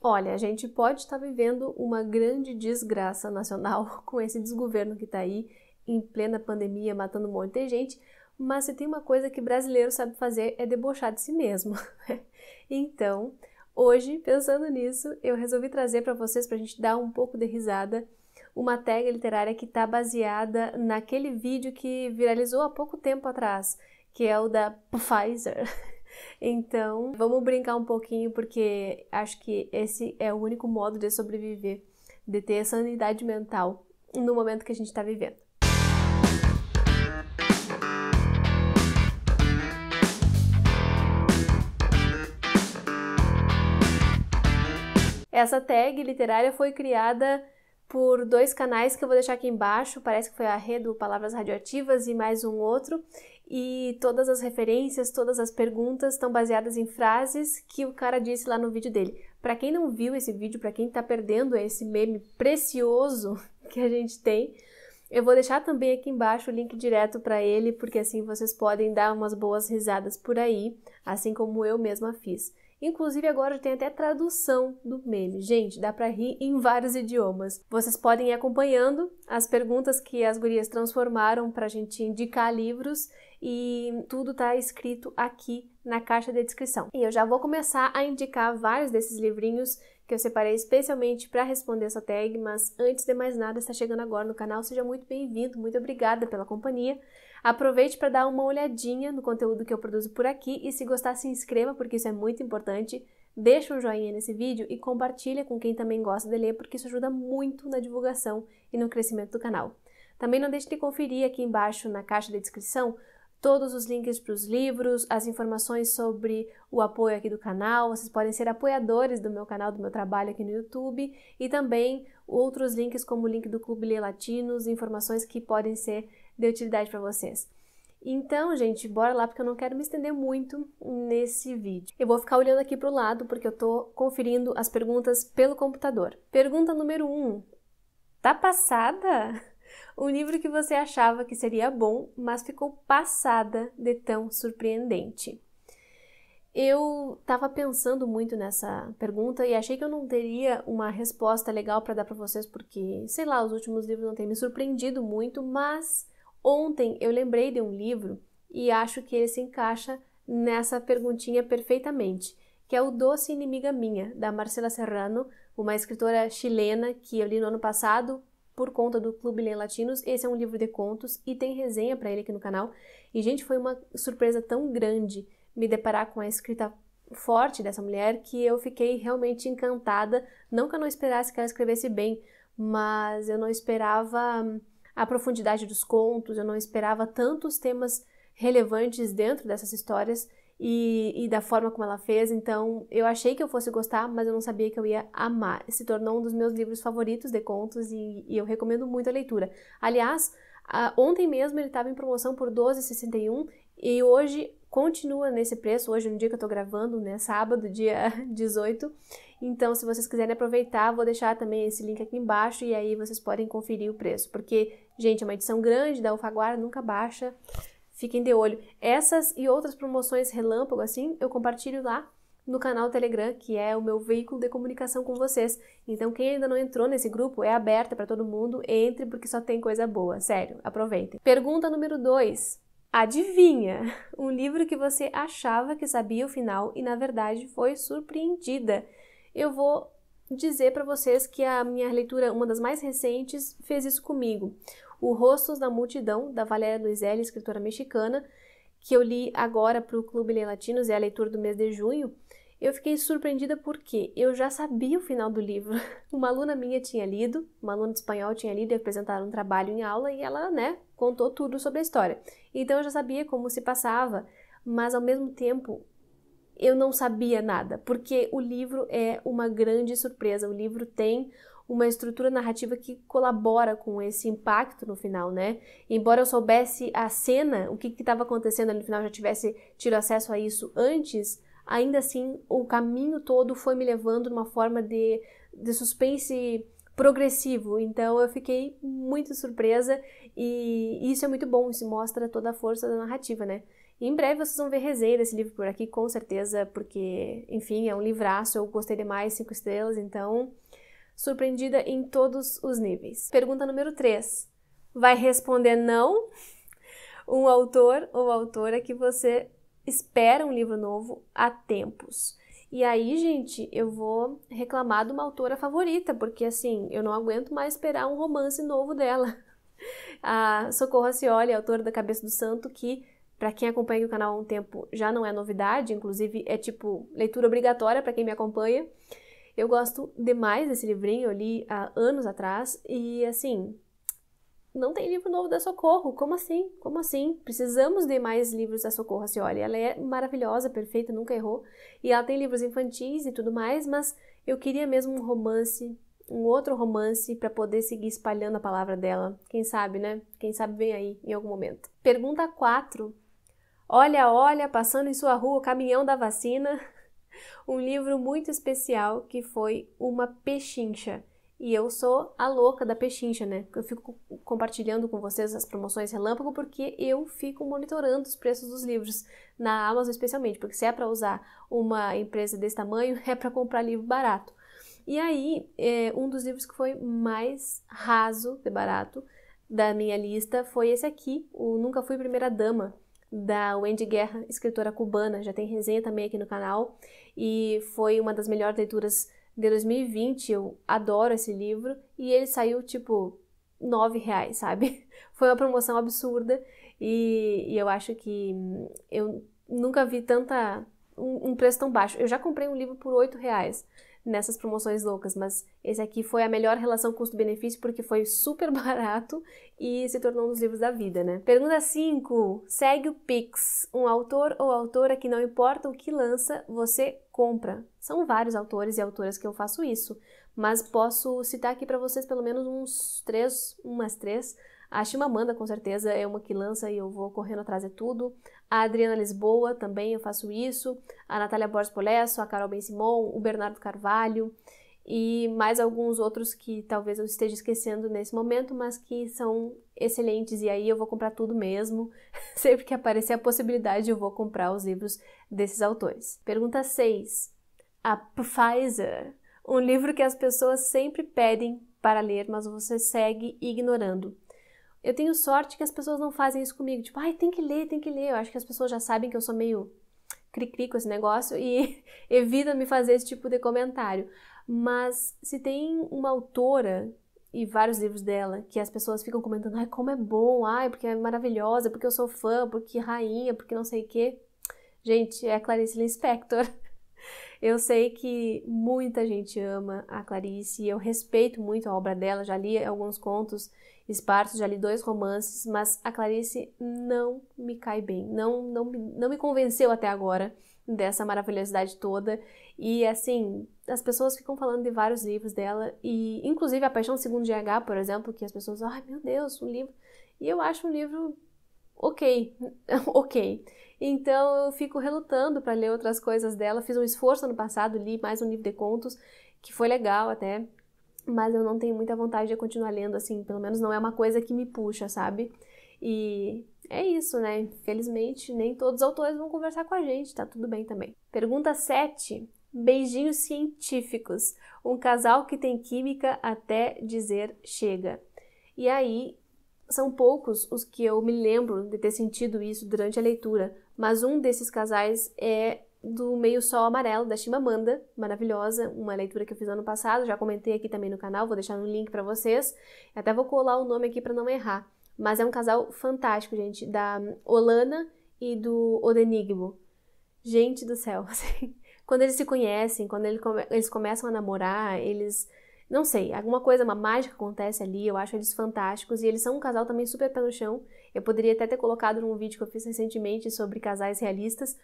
Olha, a gente pode estar vivendo uma grande desgraça nacional com esse desgoverno que está aí, em plena pandemia, matando um monte de gente, mas se tem uma coisa que brasileiro sabe fazer é debochar de si mesmo. então, hoje, pensando nisso, eu resolvi trazer para vocês, para a gente dar um pouco de risada, uma tag literária que está baseada naquele vídeo que viralizou há pouco tempo atrás, que é o da Pfizer. Então, vamos brincar um pouquinho, porque acho que esse é o único modo de sobreviver, de ter sanidade mental no momento que a gente está vivendo. Essa tag literária foi criada por dois canais que eu vou deixar aqui embaixo, parece que foi a Rede Palavras Radioativas e mais um outro e todas as referências, todas as perguntas estão baseadas em frases que o cara disse lá no vídeo dele. Para quem não viu esse vídeo, para quem está perdendo esse meme precioso que a gente tem, eu vou deixar também aqui embaixo o link direto para ele, porque assim vocês podem dar umas boas risadas por aí, assim como eu mesma fiz. Inclusive agora tem até tradução do meme. Gente, dá para rir em vários idiomas. Vocês podem ir acompanhando as perguntas que as gurias transformaram para a gente indicar livros e tudo está escrito aqui na caixa de descrição. E eu já vou começar a indicar vários desses livrinhos que eu separei especialmente para responder essa tag, mas antes de mais nada, está chegando agora no canal, seja muito bem-vindo, muito obrigada pela companhia. Aproveite para dar uma olhadinha no conteúdo que eu produzo por aqui e se gostar, se inscreva, porque isso é muito importante. Deixa um joinha nesse vídeo e compartilha com quem também gosta de ler, porque isso ajuda muito na divulgação e no crescimento do canal. Também não deixe de conferir aqui embaixo na caixa de descrição todos os links para os livros, as informações sobre o apoio aqui do canal. Vocês podem ser apoiadores do meu canal, do meu trabalho aqui no YouTube e também outros links como o link do Clube Lê Latinos, informações que podem ser de utilidade para vocês. Então, gente, bora lá porque eu não quero me estender muito nesse vídeo. Eu vou ficar olhando aqui para o lado porque eu estou conferindo as perguntas pelo computador. Pergunta número 1. Um, tá passada? Um livro que você achava que seria bom, mas ficou passada de tão surpreendente. Eu estava pensando muito nessa pergunta e achei que eu não teria uma resposta legal para dar para vocês, porque, sei lá, os últimos livros não têm me surpreendido muito, mas ontem eu lembrei de um livro e acho que ele se encaixa nessa perguntinha perfeitamente, que é O Doce Inimiga Minha, da Marcela Serrano, uma escritora chilena que eu li no ano passado por conta do Clube Lê Latinos. Esse é um livro de contos e tem resenha para ele aqui no canal. E, gente, foi uma surpresa tão grande me deparar com a escrita forte dessa mulher que eu fiquei realmente encantada. Não que eu não esperasse que ela escrevesse bem, mas eu não esperava hum, a profundidade dos contos, eu não esperava tantos temas relevantes dentro dessas histórias e, e, da forma como ela fez. Então, eu achei que eu fosse gostar, mas eu não sabia que eu ia amar. Se tornou um dos meus livros favoritos de contos e, e eu recomendo muito a leitura. Aliás, a, ontem mesmo ele estava em promoção por R$12,61 e hoje continua nesse preço. Hoje, no dia que eu estou gravando, né? Sábado, dia 18. Então, se vocês quiserem aproveitar, vou deixar também esse link aqui embaixo e aí vocês podem conferir o preço. Porque, gente, é uma edição grande da Alfaguara, nunca baixa. Fiquem de olho. Essas e outras promoções relâmpago assim, eu compartilho lá no canal Telegram, que é o meu veículo de comunicação com vocês. Então, quem ainda não entrou nesse grupo, é aberta para todo mundo, entre porque só tem coisa boa, sério, aproveitem. Pergunta número 2. Adivinha? Um livro que você achava que sabia o final e na verdade foi surpreendida. Eu vou dizer para vocês que a minha leitura, uma das mais recentes, fez isso comigo. O Rostos da Multidão, da Valéria Luizelli, escritora mexicana, que eu li agora para o Clube Lê Latinos, é a leitura do mês de junho. Eu fiquei surpreendida porque eu já sabia o final do livro. Uma aluna minha tinha lido, uma aluna de espanhol tinha lido e apresentaram um trabalho em aula e ela, né, contou tudo sobre a história. Então eu já sabia como se passava, mas ao mesmo tempo eu não sabia nada, porque o livro é uma grande surpresa. O livro tem uma estrutura narrativa que colabora com esse impacto no final, né? Embora eu soubesse a cena, o que estava acontecendo ali no final, já tivesse tido acesso a isso antes, ainda assim o caminho todo foi me levando numa forma de, de suspense progressivo. Então eu fiquei muito surpresa e isso é muito bom, isso mostra toda a força da narrativa, né? em breve vocês vão ver resenha desse livro por aqui, com certeza, porque, enfim, é um livraço, eu gostei demais, cinco estrelas, então surpreendida em todos os níveis. Pergunta número 3. Vai responder não um autor ou autora que você espera um livro novo há tempos. E aí, gente, eu vou reclamar de uma autora favorita, porque assim, eu não aguento mais esperar um romance novo dela. A Socorro Acioli, autora da Cabeça do Santo, que para quem acompanha o canal há um tempo já não é novidade, inclusive é tipo leitura obrigatória para quem me acompanha. Eu gosto demais desse livrinho, eu li há anos atrás e assim, não tem livro novo da Socorro. Como assim? Como assim? Precisamos de mais livros da Socorro assim, olha, Ela é maravilhosa, perfeita, nunca errou. E ela tem livros infantis e tudo mais, mas eu queria mesmo um romance, um outro romance para poder seguir espalhando a palavra dela. Quem sabe, né? Quem sabe vem aí em algum momento. Pergunta 4. Olha, olha, passando em sua rua o caminhão da vacina. um livro muito especial que foi uma pechincha. E eu sou a louca da pechincha, né? Eu fico compartilhando com vocês as promoções relâmpago porque eu fico monitorando os preços dos livros na Amazon especialmente, porque se é para usar uma empresa desse tamanho, é para comprar livro barato. E aí, é, um dos livros que foi mais raso de barato da minha lista foi esse aqui, o Nunca Fui Primeira Dama, da Wendy Guerra, escritora cubana, já tem resenha também aqui no canal e foi uma das melhores leituras de 2020. Eu adoro esse livro e ele saiu tipo nove reais, sabe? Foi uma promoção absurda e, e eu acho que hum, eu nunca vi tanta um, um preço tão baixo. Eu já comprei um livro por 8 reais nessas promoções loucas, mas esse aqui foi a melhor relação custo-benefício porque foi super barato e se tornou um dos livros da vida, né? Pergunta 5. Segue o Pix. Um autor ou autora que não importa o que lança, você compra. São vários autores e autoras que eu faço isso, mas posso citar aqui para vocês pelo menos uns três, umas três a Chimamanda, com certeza, é uma que lança e eu vou correndo atrás de tudo. A Adriana Lisboa também, eu faço isso. A Natália Borges Polesso, a Carol Ben Simon, o Bernardo Carvalho e mais alguns outros que talvez eu esteja esquecendo nesse momento, mas que são excelentes e aí eu vou comprar tudo mesmo. Sempre que aparecer a possibilidade, eu vou comprar os livros desses autores. Pergunta 6. A Pfizer, um livro que as pessoas sempre pedem para ler, mas você segue ignorando eu tenho sorte que as pessoas não fazem isso comigo. Tipo, ai, tem que ler, tem que ler. Eu acho que as pessoas já sabem que eu sou meio cri-cri com esse negócio e evitam me fazer esse tipo de comentário. Mas se tem uma autora e vários livros dela que as pessoas ficam comentando, ai, como é bom, ai, porque é maravilhosa, porque eu sou fã, porque rainha, porque não sei o quê. Gente, é a Clarice Lispector. Eu sei que muita gente ama a Clarice, e eu respeito muito a obra dela, já li alguns contos Esparto já li dois romances, mas a Clarice não me cai bem, não, não, não me convenceu até agora dessa maravilhosidade toda. E assim, as pessoas ficam falando de vários livros dela, e inclusive A Paixão Segundo GH, por exemplo, que as pessoas, ai meu Deus, um livro. E eu acho um livro ok, ok. Então eu fico relutando para ler outras coisas dela. Fiz um esforço ano passado, li mais um livro de contos, que foi legal até, mas eu não tenho muita vontade de continuar lendo, assim, pelo menos não é uma coisa que me puxa, sabe? E é isso, né? Infelizmente, nem todos os autores vão conversar com a gente, tá tudo bem também. Pergunta 7. Beijinhos científicos. Um casal que tem química até dizer chega. E aí, são poucos os que eu me lembro de ter sentido isso durante a leitura, mas um desses casais é do Meio Sol Amarelo, da Chimamanda, maravilhosa, uma leitura que eu fiz ano passado, já comentei aqui também no canal, vou deixar um link para vocês, até vou colar o nome aqui para não errar, mas é um casal fantástico, gente, da Olana e do Odenigbo. Gente do céu, assim, quando eles se conhecem, quando ele come, eles começam a namorar, eles não sei, alguma coisa, uma mágica acontece ali, eu acho eles fantásticos e eles são um casal também super pé no chão. Eu poderia até ter colocado num vídeo que eu fiz recentemente sobre casais realistas,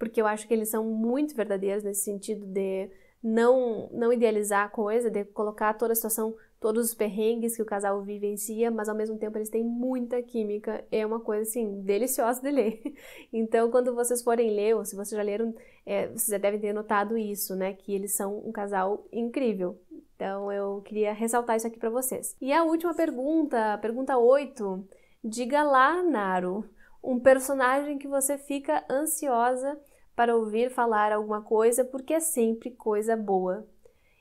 porque eu acho que eles são muito verdadeiros nesse sentido de não, não idealizar a coisa, de colocar toda a situação, todos os perrengues que o casal vivencia, mas ao mesmo tempo eles têm muita química. É uma coisa, assim, deliciosa de ler. Então, quando vocês forem ler, ou se vocês já leram, é, vocês já devem ter notado isso, né? Que eles são um casal incrível. Então, eu queria ressaltar isso aqui para vocês. E a última pergunta, pergunta 8. Diga lá, Naro, um personagem que você fica ansiosa para ouvir falar alguma coisa porque é sempre coisa boa.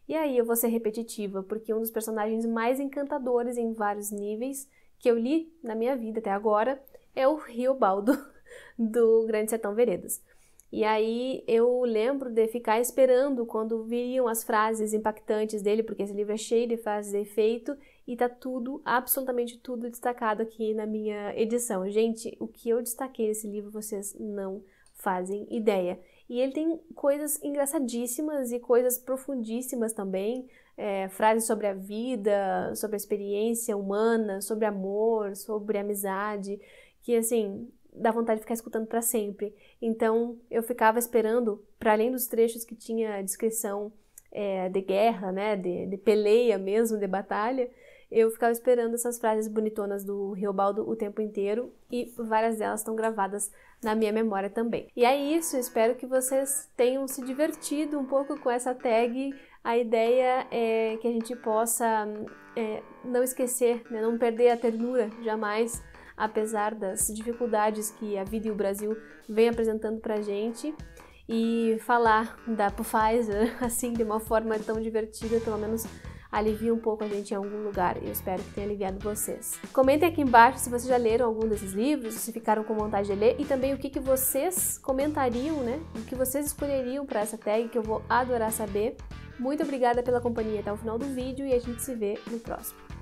E aí eu vou ser repetitiva, porque um dos personagens mais encantadores em vários níveis que eu li na minha vida até agora é o Baldo, do Grande Sertão Veredas. E aí eu lembro de ficar esperando quando viriam as frases impactantes dele, porque esse livro é cheio de frases de efeito e tá tudo, absolutamente tudo destacado aqui na minha edição. Gente, o que eu destaquei nesse livro vocês não fazem ideia. E ele tem coisas engraçadíssimas e coisas profundíssimas também, é, frases sobre a vida, sobre a experiência humana, sobre amor, sobre amizade, que assim dá vontade de ficar escutando para sempre. Então eu ficava esperando, para além dos trechos que tinha descrição é, de guerra, né, de, de peleia mesmo, de batalha, eu ficava esperando essas frases bonitonas do Riobaldo o tempo inteiro e várias delas estão gravadas na minha memória também. E é isso, espero que vocês tenham se divertido um pouco com essa tag. A ideia é que a gente possa é, não esquecer, né, não perder a ternura jamais, apesar das dificuldades que a vida e o Brasil vem apresentando pra gente e falar da Pfizer assim de uma forma tão divertida, pelo menos alivia um pouco a gente em algum lugar. Eu espero que tenha aliviado vocês. Comentem aqui embaixo se vocês já leram algum desses livros, se ficaram com vontade de ler e também o que, que vocês comentariam, né? O que vocês escolheriam para essa tag, que eu vou adorar saber. Muito obrigada pela companhia até o final do vídeo e a gente se vê no próximo.